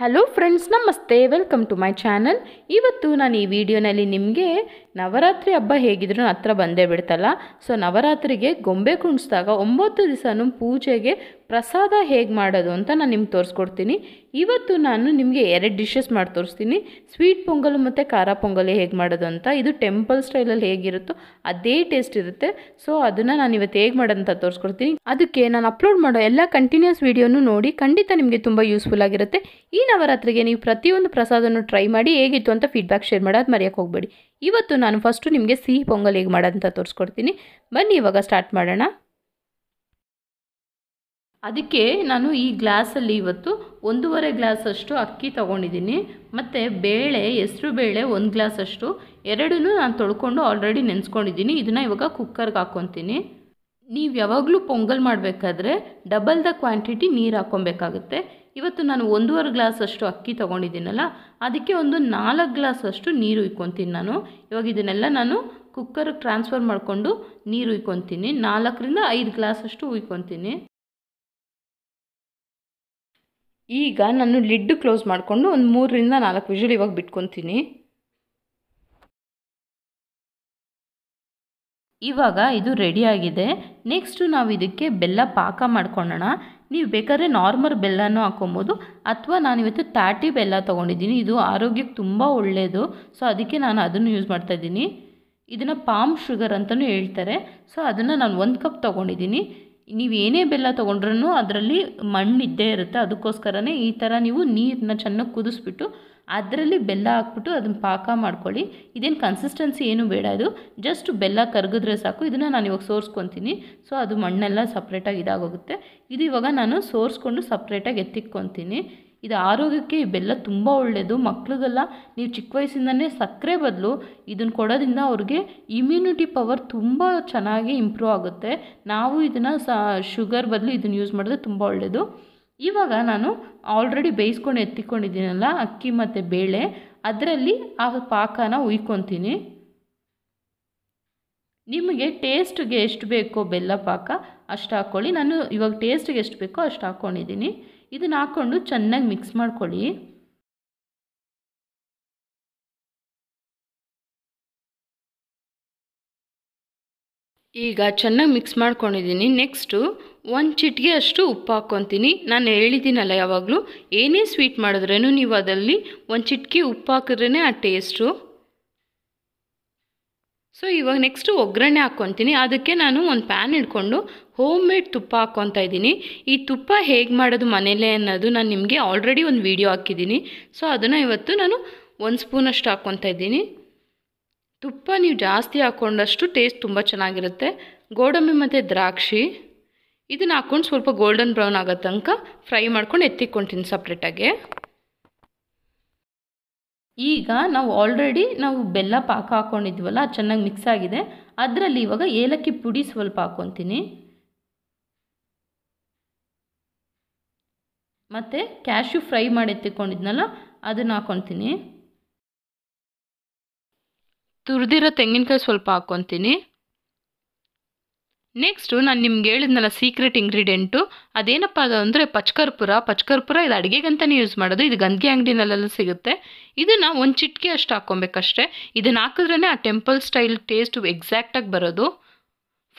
hello friends ನಮಸ್ತೆ welcome to my channel ಇವತ್ತು ನಾನು ಈ ವಿಡಿಯೋನಲ್ಲಿ ನಿಮಗೆ ನವರಾತ್ರಿ ಹಬ್ಬ ಹೇಗಿದ್ರು ಹತ್ರ ಬಂದೇ ಬಿಡ್ತಲ್ಲ ಸೊ ನವರಾತ್ರಿಗೆ ಗೊಂಬೆ ಕುಣಿಸ್ದಾಗ ಒಂಬತ್ತು ದಿವಸನೂ ಪೂಜೆಗೆ ಪ್ರಸಾದ ಹೇಗೆ ಮಾಡೋದು ಅಂತ ನಾನು ನಿಮ್ಗೆ ತೋರಿಸ್ಕೊಡ್ತೀನಿ ಇವತ್ತು ನಾನು ನಿಮಗೆ ಎರಡು ಡಿಶಸ್ ಮಾಡಿ ತೋರಿಸ್ತೀನಿ ಸ್ವೀಟ್ ಪೊಂಗಲು ಮತ್ತು ಖಾರ ಪೊಂಗಲ್ ಹೇಗೆ ಮಾಡೋದು ಅಂತ ಇದು ಟೆಂಪಲ್ ಸ್ಟೈಲಲ್ಲಿ ಹೇಗಿರುತ್ತೋ ಅದೇ ಟೇಸ್ಟ್ ಇರುತ್ತೆ ಸೊ ಅದನ್ನು ನಾನು ಇವತ್ತು ಹೇಗೆ ಮಾಡೋದಂತ ತೋರಿಸ್ಕೊಡ್ತೀನಿ ಅದಕ್ಕೆ ನಾನು ಅಪ್ಲೋಡ್ ಮಾಡೋ ಎಲ್ಲ ಕಂಟಿನ್ಯೂಸ್ ವೀಡಿಯೋನು ನೋಡಿ ಖಂಡಿತ ನಿಮಗೆ ತುಂಬ ಯೂಸ್ಫುಲ್ ಆಗಿರುತ್ತೆ ಈ ನವರಾತ್ರಿಗೆ ನೀವು ಪ್ರತಿಯೊಂದು ಪ್ರಸಾದವನ್ನು ಟ್ರೈ ಮಾಡಿ ಹೇಗಿತ್ತು ಅಂತ ಫೀಡ್ಬ್ಯಾಕ್ ಶೇರ್ ಅದು ಮರೆಯೋಕ್ಕೆ ಹೋಗಬೇಡಿ ಇವತ್ತು ನಾನು ಫಸ್ಟು ನಿಮಗೆ ಸಿಹಿ ಪೊಂಗಲ್ ಹೇಗೆ ಮಾಡೋದಂತ ತೋರಿಸ್ಕೊಡ್ತೀನಿ ಬನ್ನಿ ಇವಾಗ ಸ್ಟಾರ್ಟ್ ಮಾಡೋಣ ಅದಕ್ಕೆ ನಾನು ಈ ಗ್ಲಾಸಲ್ಲಿ ಇವತ್ತು ಒಂದೂವರೆ ಗ್ಲಾಸಷ್ಟು ಅಕ್ಕಿ ತೊಗೊಂಡಿದ್ದೀನಿ ಮತ್ತು ಬೇಳೆ ಹೆಸರು ಬೇಳೆ ಒಂದು ಗ್ಲಾಸಷ್ಟು ಎರಡೂ ನಾನು ತೊಳ್ಕೊಂಡು ಆಲ್ರೆಡಿ ನೆನೆಸ್ಕೊಂಡಿದ್ದೀನಿ ಇದನ್ನು ಇವಾಗ ಕುಕ್ಕರ್ಗೆ ಹಾಕ್ಕೊತೀನಿ ನೀವು ಯಾವಾಗಲೂ ಪೊಂಗಲ್ ಮಾಡಬೇಕಾದ್ರೆ ಡಬಲ್ ದ ಕ್ವಾಂಟಿಟಿ ನೀರು ಹಾಕ್ಕೊಬೇಕಾಗುತ್ತೆ ಇವತ್ತು ನಾನು ಒಂದೂವರೆ ಗ್ಲಾಸಷ್ಟು ಅಕ್ಕಿ ತೊಗೊಂಡಿದ್ದೀನಲ್ಲ ಅದಕ್ಕೆ ಒಂದು ನಾಲ್ಕು ಗ್ಲಾಸಷ್ಟು ನೀರು ಇಕ್ಕೊತೀನಿ ನಾನು ಇವಾಗ ಇದನ್ನೆಲ್ಲ ನಾನು ಕುಕ್ಕರ್ಗೆ ಟ್ರಾನ್ಸ್ಫರ್ ಮಾಡಿಕೊಂಡು ನೀರು ಇಕ್ಕೊತೀನಿ ನಾಲ್ಕರಿಂದ ಐದು ಗ್ಲಾಸಷ್ಟು ಉಯ್ಕೊತೀನಿ ಈಗ ನಾನು ಲಿಡ್ ಕ್ಲೋಸ್ ಮಾಡಿಕೊಂಡು ಒಂದು ಮೂರರಿಂದ ನಾಲ್ಕು ವಿಷಲ್ ಇವಾಗ ಬಿಟ್ಕೊತೀನಿ ಇವಾಗ ಇದು ರೆಡಿಯಾಗಿದೆ ನೆಕ್ಸ್ಟು ನಾವು ಇದಕ್ಕೆ ಬೆಲ್ಲ ಪಾಕ ಮಾಡ್ಕೊಳ್ಳೋಣ ನೀವು ಬೇಕಾದ್ರೆ ನಾರ್ಮಲ್ ಬೆಲ್ಲನೂ ಹಾಕೊಬೋದು ಅಥವಾ ನಾನಿವತ್ತು ತಾಟಿ ಬೆಲ್ಲ ತೊಗೊಂಡಿದ್ದೀನಿ ಇದು ಆರೋಗ್ಯಕ್ಕೆ ತುಂಬ ಒಳ್ಳೆಯದು ಸೊ ಅದಕ್ಕೆ ನಾನು ಅದನ್ನು ಯೂಸ್ ಮಾಡ್ತಾಯಿದ್ದೀನಿ ಇದನ್ನು ಪಾಮ್ ಶುಗರ್ ಅಂತಲೂ ಹೇಳ್ತಾರೆ ಸೊ ಅದನ್ನು ನಾನು ಒಂದು ಕಪ್ ತೊಗೊಂಡಿದ್ದೀನಿ ನೀವು ಏನೇ ಬೆಲ್ಲ ತೊಗೊಂಡ್ರೂ ಅದರಲ್ಲಿ ಮಣ್ಣು ಇದ್ದೇ ಇರುತ್ತೆ ಅದಕ್ಕೋಸ್ಕರನೇ ಈ ಥರ ನೀವು ನೀರನ್ನ ಚೆನ್ನಾಗಿ ಕುದಿಸ್ಬಿಟ್ಟು ಅದರಲ್ಲಿ ಬೆಲ್ಲ ಹಾಕ್ಬಿಟ್ಟು ಅದನ್ನು ಪಾಕ ಮಾಡ್ಕೊಳ್ಳಿ ಇದೇನು ಕನ್ಸಿಸ್ಟೆನ್ಸಿ ಏನು ಬೇಡ ಇದು ಜಸ್ಟ್ ಬೆಲ್ಲ ಕರಗಿದ್ರೆ ಸಾಕು ಇದನ್ನು ನಾನು ಇವಾಗ ಸೋರಿಸ್ಕೊತೀನಿ ಸೊ ಅದು ಮಣ್ಣೆಲ್ಲ ಸಪ್ರೇಟಾಗಿ ಇದಾಗೋಗುತ್ತೆ ಇದು ಇವಾಗ ನಾನು ಸೋರಿಸ್ಕೊಂಡು ಸಪ್ರೇಟಾಗಿ ಎತ್ತಿಕ್ಕೊತೀನಿ ಇದು ಆರೋಗ್ಯಕ್ಕೆ ಬೆಲ್ಲ ತುಂಬ ಒಳ್ಳೆಯದು ಮಕ್ಳಿಗೆಲ್ಲ ನೀವು ಚಿಕ್ಕ ವಯಸ್ಸಿಂದನೇ ಸಕ್ಕರೆ ಬದಲು ಇದನ್ನು ಕೊಡೋದ್ರಿಂದ ಅವ್ರಿಗೆ ಇಮ್ಯುನಿಟಿ ಪವರ್ ತುಂಬ ಚೆನ್ನಾಗಿ ಇಂಪ್ರೂವ್ ಆಗುತ್ತೆ ನಾವು ಇದನ್ನು ಸ ಶುಗರ್ ಬದಲು ಇದನ್ನು ಯೂಸ್ ಮಾಡಿದ್ರೆ ತುಂಬ ಒಳ್ಳೆಯದು ಇವಾಗ ನಾನು ಆಲ್ರೆಡಿ ಬೇಯಿಸ್ಕೊಂಡು ಎತ್ತಿಕೊಂಡಿದ್ದೀನಲ್ಲ ಅಕ್ಕಿ ಮತ್ತು ಬೇಳೆ ಅದರಲ್ಲಿ ಆ ಪಾಕನ ಉಯ್ಕೊತೀನಿ ನಿಮಗೆ ಟೇಸ್ಟ್ಗೆ ಎಷ್ಟು ಬೇಕೋ ಬೆಲ್ಲ ಪಾಕ ಅಷ್ಟು ಹಾಕ್ಕೊಳ್ಳಿ ನಾನು ಇವಾಗ ಟೇಸ್ಟ್ಗೆ ಎಷ್ಟು ಬೇಕೋ ಅಷ್ಟು ಹಾಕ್ಕೊಂಡಿದ್ದೀನಿ ಇದನ್ನು ಹಾಕ್ಕೊಂಡು ಚೆನ್ನಾಗಿ ಮಿಕ್ಸ್ ಮಾಡ್ಕೊಳ್ಳಿ ಈಗ ಚೆನ್ನಾಗಿ ಮಿಕ್ಸ್ ಮಾಡ್ಕೊಂಡಿದ್ದೀನಿ ನೆಕ್ಸ್ಟು ಒಂದು ಚಿಟಿಗೆ ಅಷ್ಟು ಉಪ್ಪು ಹಾಕ್ಕೊತೀನಿ ನಾನು ಹೇಳಿದ್ದೀನಲ್ಲ ಯಾವಾಗಲೂ ಏನೇ ಸ್ವೀಟ್ ಮಾಡಿದ್ರೂ ನೀವು ಅದರಲ್ಲಿ ಒಂದು ಚಿಟಿಕೆ ಉಪ್ಪು ಹಾಕಿದ್ರೇ ಆ ಟೇಸ್ಟು ಸೊ ಇವಾಗ ನೆಕ್ಸ್ಟು ಒಗ್ಗರಣೆ ಹಾಕ್ಕೊತೀನಿ ಅದಕ್ಕೆ ನಾನು ಒಂದು ಪ್ಯಾನ್ ಹಿಡ್ಕೊಂಡು ಹೋಮ್ ಮೇಡ್ ತುಪ್ಪ ಹಾಕ್ಕೊತಾ ಇದ್ದೀನಿ ಈ ತುಪ್ಪ ಹೇಗೆ ಮಾಡೋದು ಮನೇಲೆ ಅನ್ನೋದು ನಾನು ನಿಮಗೆ ಆಲ್ರೆಡಿ ಒಂದು ವೀಡಿಯೋ ಹಾಕಿದ್ದೀನಿ ಸೊ ಅದನ್ನು ಇವತ್ತು ನಾನು ಒಂದು ಸ್ಪೂನಷ್ಟು ಹಾಕ್ಕೊತಾ ಇದ್ದೀನಿ ತುಪ್ಪ ನೀವು ಜಾಸ್ತಿ ಹಾಕ್ಕೊಂಡಷ್ಟು ಟೇಸ್ಟ್ ತುಂಬ ಚೆನ್ನಾಗಿರುತ್ತೆ ಗೋಡಂಬಿ ಮತ್ತು ದ್ರಾಕ್ಷಿ ಇದನ್ನು ಹಾಕ್ಕೊಂಡು ಸ್ವಲ್ಪ ಗೋಲ್ಡನ್ ಬ್ರೌನ್ ಆಗೋ ತನಕ ಫ್ರೈ ಮಾಡ್ಕೊಂಡು ಎತ್ತಿಕೊಳ್ತೀನಿ ಸಪ್ರೇಟಾಗೆ ಈಗ ನಾವು ಆಲ್ರೆಡಿ ನಾವು ಬೆಲ್ಲ ಪಾಕ ಹಾಕ್ಕೊಂಡಿದ್ವಲ್ಲ ಚೆನ್ನಾಗಿ ಮಿಕ್ಸ್ ಆಗಿದೆ ಅದರಲ್ಲಿ ಇವಾಗ ಏಲಕ್ಕಿ ಪುಡಿ ಸ್ವಲ್ಪ ಹಾಕ್ಕೊತೀನಿ ಮತ್ತು ಕ್ಯಾಶ್ಯೂ ಫ್ರೈ ಮಾಡಿ ತಿಕ್ಕೊಂಡಿದ್ನಲ್ಲ ಅದನ್ನು ಹಾಕ್ಕೊತೀನಿ ತುರಿದಿರೋ ತೆಂಗಿನಕಾಯಿ ಸ್ವಲ್ಪ ಹಾಕ್ಕೊತೀನಿ ನೆಕ್ಸ್ಟು ನಾನು ನಿಮ್ಗೆ ಹೇಳಿದ್ನಲ್ಲ ಸೀಕ್ರೆಟ್ ಇಂಗ್ರೀಡಿಯೆಂಟು ಅದೇನಪ್ಪ ಅದು ಅಂದರೆ ಪಚ್ಕರ್ಪುರ ಪಚ್ಕರ್ಪುರ ಇದು ಅಡುಗೆಗಂತಲೇ ಯೂಸ್ ಮಾಡೋದು ಇದು ಗಂದಿಗೆ ಅಂಗಡಿನಲ್ಲೆಲ್ಲ ಸಿಗುತ್ತೆ ಇದನ್ನು ಒಂದು ಚಿಟ್ಕೆ ಅಷ್ಟು ಹಾಕ್ಕೊಬೇಕಷ್ಟೇ ಇದನ್ನು ಹಾಕಿದ್ರೇ ಆ ಟೆಂಪಲ್ ಸ್ಟೈಲ್ ಟೇಸ್ಟು ಎಕ್ಸಾಕ್ಟಾಗಿ ಬರೋದು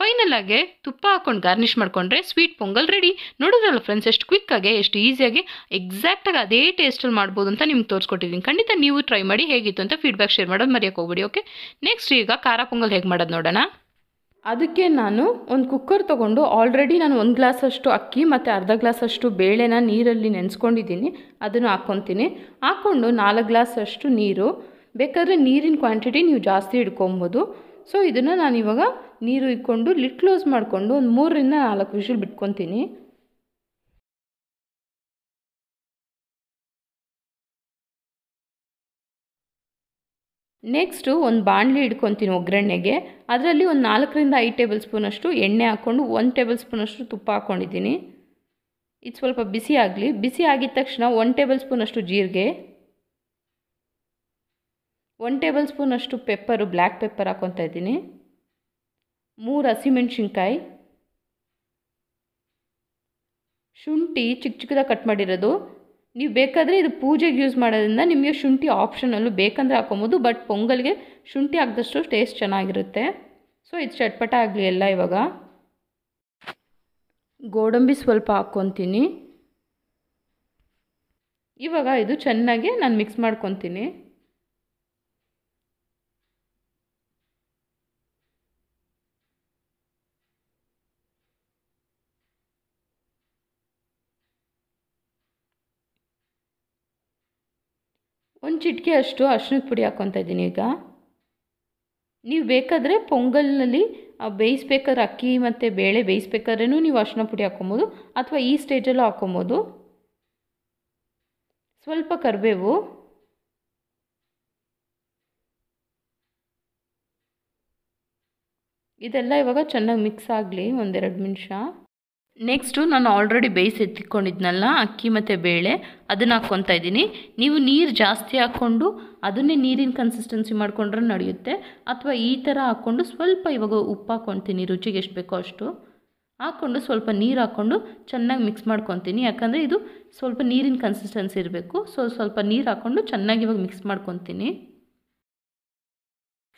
ಫೈನಲಾಗೆ ತುಪ್ಪ ಹಾಕ್ಕೊಂಡು ಗಾರ್ನಿಷ್ ಮಾಡಿಕೊಂಡ್ರೆ ಸ್ವೀಟ್ ಪೊಂಗಲ್ ರೆಡಿ ನೋಡಿದ್ರಲ್ಲ ಫ್ರೆಂಡ್ಸ್ ಎಷ್ಟು ಕ್ವಿಕ್ಕಾಗೆ ಎಷ್ಟು ಈಸಿಯಾಗಿ ಎಕ್ಸಾಕ್ಟಾಗಿ ಅದೇ ಟೇಸ್ಟಲ್ಲಿ ಮಾಡ್ಬೋದು ಅಂತ ನಿಮ್ಗೆ ತೋರಿಸ್ಕೊಟ್ಟಿದ್ದೀನಿ ಖಂಡಿತ ನೀವು ಟ್ರೈ ಮಾಡಿ ಹೇಗಿತ್ತು ಅಂತ ಫೀಡ್ಬ್ಯಾಕ್ ಶೇರ್ ಮಾಡೋದು ಮರೆಯೋಕೆ ಹೋಗ್ಬಿಡಿ ಓಕೆ ನೆಕ್ಸ್ಟ್ ಈಗ ಖಾರ ಪೊಂಗಲ್ ಹೇಗೆ ಮಾಡೋದು ನೋಡೋಣ ಅದಕ್ಕೆ ನಾನು ಒಂದು ಕುಕ್ಕರ್ ತೊಗೊಂಡು ಆಲ್ರೆಡಿ ನಾನು ಒಂದು ಗ್ಲಾಸಷ್ಟು ಅಕ್ಕಿ ಮತ್ತು ಅರ್ಧ ಗ್ಲಾಸಷ್ಟು ಬೇಳೆನ ನೀರಲ್ಲಿ ನೆನೆಸ್ಕೊಂಡಿದ್ದೀನಿ ಅದನ್ನು ಹಾಕ್ಕೊತೀನಿ ಹಾಕ್ಕೊಂಡು ನಾಲ್ಕು ಗ್ಲಾಸಷ್ಟು ನೀರು ಬೇಕಾದರೆ ನೀರಿನ ಕ್ವಾಂಟಿಟಿ ನೀವು ಜಾಸ್ತಿ ಇಟ್ಕೊಬೋದು ಸೊ ಇದನ್ನು ನಾನು ಇವಾಗ ನೀರು ಇಟ್ಕೊಂಡು ಲಿಟ್ ಕ್ಲೋಸ್ ಮಾಡಿಕೊಂಡು ಒಂದು ಮೂರರಿಂದ ನಾಲ್ಕು ವಿಷಲ್ ಬಿಟ್ಕೊತೀನಿ ನೆಕ್ಸ್ಟು ಒಂದು ಬಾಣಲಿ ಹಿಡ್ಕೊತೀನಿ ಒಗ್ಗರಣೆಗೆ ಅದರಲ್ಲಿ ಒಂದು ನಾಲ್ಕರಿಂದ ಐದು ಟೇಬಲ್ ಸ್ಪೂನಷ್ಟು ಎಣ್ಣೆ ಹಾಕ್ಕೊಂಡು ಒಂದು ಟೇಬಲ್ ಸ್ಪೂನಷ್ಟು ತುಪ್ಪ ಹಾಕ್ಕೊಂಡಿದ್ದೀನಿ ಇದು ಸ್ವಲ್ಪ ಬಿಸಿ ಆಗಲಿ ಬಿಸಿ ಆಗಿದ ತಕ್ಷಣ ಒಂದು ಟೇಬಲ್ ಸ್ಪೂನಷ್ಟು ಜೀರಿಗೆ ಒಂದು ಟೇಬಲ್ ಸ್ಪೂನಷ್ಟು ಪೆಪ್ಪರು ಬ್ಲ್ಯಾಕ್ ಪೆಪ್ಪರ್ ಹಾಕ್ಕೊತಾ ಇದ್ದೀನಿ ಮೂರು ಹಸಿಮೆಣ್ಸಿನ್ಕಾಯಿ ಶುಂಠಿ ಚಿಕ್ಕ ಚಿಕ್ಕದಾಗಿ ಕಟ್ ಮಾಡಿರೋದು ನೀವು ಬೇಕಾದರೆ ಇದು ಪೂಜೆಗೆ ಯೂಸ್ ಮಾಡೋದ್ರಿಂದ ನಿಮಗೆ ಶುಂಠಿ ಆಪ್ಷನಲ್ಲೂ ಬೇಕಂದರೆ ಹಾಕೊಬೋದು ಬಟ್ ಪೊಂಗಲ್ಗೆ ಶುಂಠಿ ಹಾಕಿದಷ್ಟು ಟೇಸ್ಟ್ ಚೆನ್ನಾಗಿರುತ್ತೆ ಸೊ ಇದು ಚಟ್ಪಟ ಆಗಲಿ ಎಲ್ಲ ಇವಾಗ ಗೋಡಂಬಿ ಸ್ವಲ್ಪ ಹಾಕ್ಕೊತೀನಿ ಇವಾಗ ಇದು ಚೆನ್ನಾಗಿ ನಾನು ಮಿಕ್ಸ್ ಮಾಡ್ಕೊತೀನಿ ಒಂದು ಚಿಟಿಕೆ ಅಷ್ಟು ಅರ್ಶಿನದ ಪುಡಿ ಹಾಕ್ಕೊತಾ ಇದ್ದೀನಿ ಈಗ ನೀವು ಬೇಕಾದರೆ ಪೊಂಗಲ್ನಲ್ಲಿ ಬೇಯಿಸ್ಬೇಕಾದ್ರೆ ಅಕ್ಕಿ ಮತ್ತು ಬೇಳೆ ಬೇಯಿಸ್ಬೇಕಾದ್ರೂ ನೀವು ಅರ್ಶಿನ ಪುಡಿ ಹಾಕ್ಕೊಬೋದು ಅಥವಾ ಈ ಸ್ಟೇಜಲ್ಲೂ ಹಾಕ್ಕೊಬೋದು ಸ್ವಲ್ಪ ಕರಿಬೇವು ಇದೆಲ್ಲ ಇವಾಗ ಚೆನ್ನಾಗಿ ಮಿಕ್ಸ್ ಆಗಲಿ ಒಂದೆರಡು ನಿಮಿಷ ನೆಕ್ಸ್ಟು ನಾನು ಆಲ್ರೆಡಿ ಬೇಯಿಸಿ ಎತ್ತಿಕೊಂಡಿದ್ನಲ್ಲ ಅಕ್ಕಿ ಮತ್ತು ಬೇಳೆ ಅದನ್ನು ಹಾಕ್ಕೊತಾ ಇದ್ದೀನಿ ನೀವು ನೀರು ಜಾಸ್ತಿ ಹಾಕ್ಕೊಂಡು ಅದನ್ನೇ ನೀರಿನ ಕನ್ಸಿಸ್ಟೆನ್ಸಿ ಮಾಡಿಕೊಂಡ್ರೆ ನಡೆಯುತ್ತೆ ಅಥವಾ ಈ ಥರ ಹಾಕ್ಕೊಂಡು ಸ್ವಲ್ಪ ಇವಾಗ ಉಪ್ಪು ಹಾಕ್ಕೊತೀನಿ ರುಚಿಗೆ ಎಷ್ಟು ಬೇಕೋ ಅಷ್ಟು ಹಾಕ್ಕೊಂಡು ಸ್ವಲ್ಪ ನೀರು ಹಾಕ್ಕೊಂಡು ಚೆನ್ನಾಗಿ ಮಿಕ್ಸ್ ಮಾಡ್ಕೊತೀನಿ ಯಾಕಂದರೆ ಇದು ಸ್ವಲ್ಪ ನೀರಿನ ಕನ್ಸಿಸ್ಟೆನ್ಸಿ ಇರಬೇಕು ಸೊ ಸ್ವಲ್ಪ ನೀರು ಹಾಕ್ಕೊಂಡು ಚೆನ್ನಾಗಿ ಇವಾಗ ಮಿಕ್ಸ್ ಮಾಡ್ಕೊತೀನಿ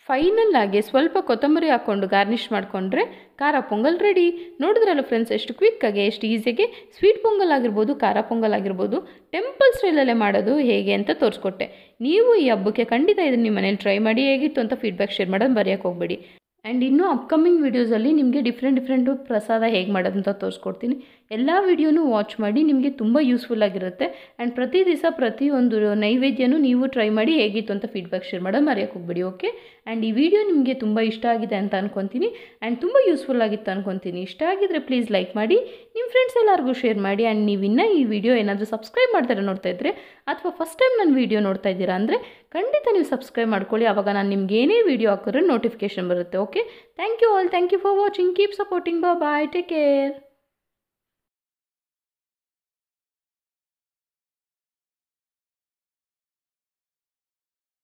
ಫೈನಲ್ಲಾಗಿ ಸ್ವಲ್ಪ ಕೊತ್ತಂಬರಿ ಹಾಕ್ಕೊಂಡು ಗಾರ್ನಿಷ್ ಮಾಡಿಕೊಂಡ್ರೆ ಖಾರ ಪೊಂಗಲ್ ರೆಡಿ ನೋಡಿದ್ರಲ್ಲ ಫ್ರೆಂಡ್ಸ್ ಎಷ್ಟು ಕ್ವಿಕ್ಕಾಗಿ ಎಷ್ಟು ಈಸಿಯಾಗಿ ಸ್ವೀಟ್ ಪೊಂಗಲ್ ಆಗಿರ್ಬೋದು ಖಾರ ಪೊಂಗಲ್ ಆಗಿರ್ಬೋದು ಟೆಂಪಲ್ ಸ್ಟೈಲಲ್ಲೇ ಮಾಡೋದು ಹೇಗೆ ಅಂತ ತೋರಿಸ್ಕೊಟ್ಟೆ ನೀವು ಈ ಹಬ್ಬಕ್ಕೆ ಖಂಡಿತ ಇದನ್ನು ನಿಮ್ಮ ಮನೇಲಿ ಟ್ರೈ ಮಾಡಿ ಹೇಗಿತ್ತು ಅಂತ ಫೀಡ್ಬ್ಯಾಕ್ ಶೇರ್ ಮಾಡೋದು ಬರೆಯೋಕ್ಕೆ ಹೋಗಬೇಡಿ ಆ್ಯಂಡ್ ಇನ್ನೂ ಅಪ್ಕಮಿಂಗ್ ವೀಡಿಯೋಸಲ್ಲಿ ನಿಮಗೆ ಡಿಫ್ರೆಂಟ್ ಡಿಫ್ರೆಂಟು ಪ್ರಸಾದ ಹೇಗೆ ಮಾಡೋದಂತ ತೋರಿಸ್ಕೊಡ್ತೀನಿ ಎಲ್ಲ ವೀಡಿಯೋನೂ ವಾಚ್ ಮಾಡಿ ನಿಮಗೆ ತುಂಬ ಯೂಸ್ಫುಲ್ ಆಗಿರುತ್ತೆ ಆ್ಯಂಡ್ ಪ್ರತಿ ದಿವಸ ಪ್ರತಿಯೊಂದು ನೈವೇದ್ಯನೂ ನೀವು ಟ್ರೈ ಮಾಡಿ ಹೇಗಿತ್ತು ಅಂತ ಫೀಡ್ಬ್ಯಾಕ್ ಶೇರ್ ಮಾಡೋದು ಮರೆಯೋಕೆ ಹೋಗ್ಬೇಡಿ ಓಕೆ ಆ್ಯಂಡ್ ಈ ವಿಡಿಯೋ ನಿಮಗೆ ತುಂಬ ಇಷ್ಟ ಆಗಿದೆ ಅಂತ ಅನ್ಕೊತೀನಿ ಆ್ಯಂಡ್ ತುಂಬ ಯೂಸ್ಫುಲ್ ಆಗಿತ್ತು ಅನ್ಕೊತೀನಿ ಇಷ್ಟ ಆಗಿದ್ರೆ ಪ್ಲೀಸ್ ಲೈಕ್ ಮಾಡಿ ನಿಮ್ಮ ಫ್ರೆಂಡ್ಸ್ ಎಲ್ಲರಿಗೂ ಶೇರ್ ಮಾಡಿ ಆ್ಯಂಡ್ ನೀವು ಇನ್ನೂ ಈ ವಿಡಿಯೋ ಏನಾದರೂ ಸಬ್ಸ್ಕ್ರೈಬ್ ಮಾಡ್ತಾರೆ ನೋಡ್ತಾ ಇದ್ದರೆ ಅಥವಾ ಫಸ್ಟ್ ಟೈಮ್ ನನ್ನ ವೀಡಿಯೋ ನೋಡ್ತಾ ಇದ್ದೀರಾ ಅಂದರೆ ಖಂಡಿತ ನೀವು ಸಬ್ಸ್ಕ್ರೈಬ್ ಮಾಡ್ಕೊಳ್ಳಿ ಆವಾಗ ನಾನು ನಿಮ್ಗೆ ಏನೇ ವೀಡಿಯೋ ಹಾಕಿದ್ರೆ ನೋಟಿಫಿಕೇಶನ್ ಬರುತ್ತೆ okay thank you all thank you for watching keep supporting ಬಾ ಬಾಯ್ ಟೇಕ್ ಕೇರ್